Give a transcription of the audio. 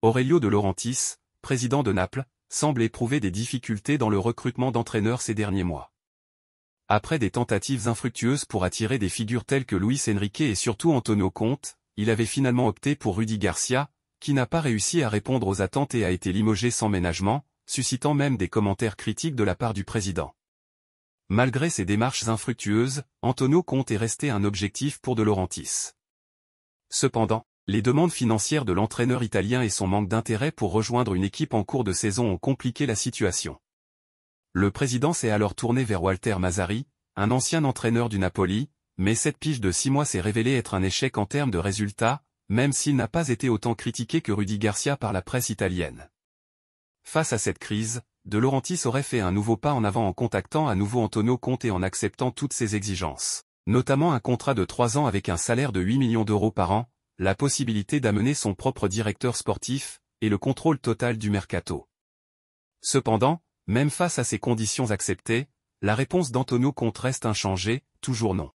Aurelio de Laurentiis, président de Naples, semble éprouver des difficultés dans le recrutement d'entraîneurs ces derniers mois. Après des tentatives infructueuses pour attirer des figures telles que Luis Enrique et surtout Antonio Conte, il avait finalement opté pour Rudy Garcia, qui n'a pas réussi à répondre aux attentes et a été limogé sans ménagement, suscitant même des commentaires critiques de la part du président. Malgré ces démarches infructueuses, Antonio Conte est resté un objectif pour De Laurentiis. Cependant, les demandes financières de l'entraîneur italien et son manque d'intérêt pour rejoindre une équipe en cours de saison ont compliqué la situation. Le président s'est alors tourné vers Walter Mazzari, un ancien entraîneur du Napoli, mais cette pige de six mois s'est révélée être un échec en termes de résultats, même s'il n'a pas été autant critiqué que Rudy Garcia par la presse italienne. Face à cette crise, De Laurentiis aurait fait un nouveau pas en avant en contactant à nouveau Antonio Conte et en acceptant toutes ses exigences, notamment un contrat de trois ans avec un salaire de 8 millions d'euros par an, la possibilité d'amener son propre directeur sportif, et le contrôle total du mercato. Cependant, même face à ces conditions acceptées, la réponse d'Antonio Conte reste inchangée, toujours non.